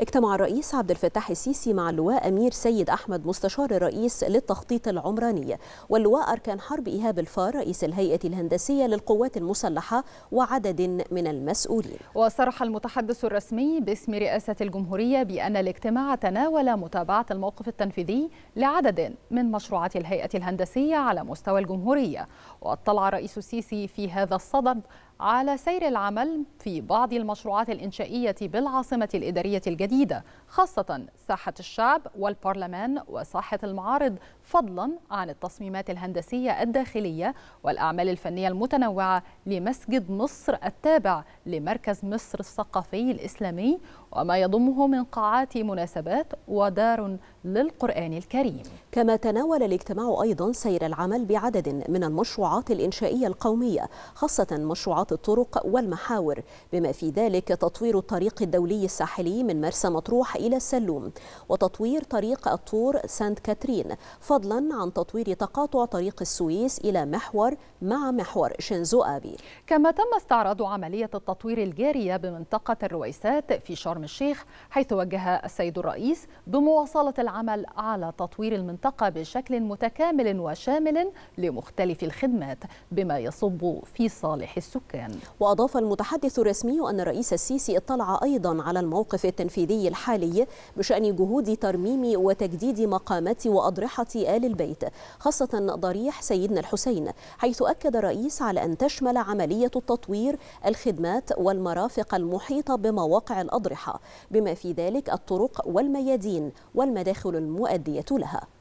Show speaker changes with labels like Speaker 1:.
Speaker 1: اجتمع الرئيس عبد الفتاح السيسي مع اللواء أمير سيد أحمد مستشار الرئيس للتخطيط العمراني واللواء أركان حرب إيهاب الفار رئيس الهيئة الهندسية للقوات
Speaker 2: المسلحة وعدد من المسؤولين وصرح المتحدث الرسمي باسم رئاسة الجمهورية بأن الاجتماع تناول متابعة الموقف التنفيذي لعدد من مشروعات الهيئة الهندسية على مستوى الجمهورية واطلع الرئيس السيسي في هذا الصدد على سير العمل في بعض المشروعات الإنشائية بالعاصمة الإدارية الجديدة جديدة خاصة ساحة الشعب والبرلمان وساحة المعارض فضلا عن التصميمات الهندسية الداخلية والأعمال الفنية المتنوعة لمسجد مصر التابع لمركز مصر الثقافي الإسلامي وما يضمه من قاعات مناسبات ودار للقرآن الكريم كما
Speaker 1: تناول الاجتماع أيضا سير العمل بعدد من المشروعات الإنشائية القومية خاصة مشروعات الطرق والمحاور بما في ذلك تطوير الطريق الدولي الساحلي من مرسى مرسى مطروح إلى السلوم وتطوير طريق الطور سانت كاترين فضلا عن تطوير تقاطع طريق السويس إلى محور مع محور شنزو
Speaker 2: أبي كما تم استعراض عملية التطوير الجارية بمنطقة الرويسات في شرم الشيخ حيث وجه السيد الرئيس بمواصلة العمل على تطوير المنطقة بشكل متكامل وشامل لمختلف الخدمات بما يصب في
Speaker 1: صالح السكان وأضاف المتحدث الرسمي أن الرئيس السيسي اطلع أيضا على الموقف التنفيذي التنفيذي الحالي بشأن جهود ترميم وتجديد مقامات وأضرحة آل البيت خاصة ضريح سيدنا الحسين حيث أكد الرئيس على أن تشمل عملية التطوير الخدمات والمرافق المحيطة بمواقع الأضرحة بما في ذلك الطرق والميادين والمداخل المؤدية لها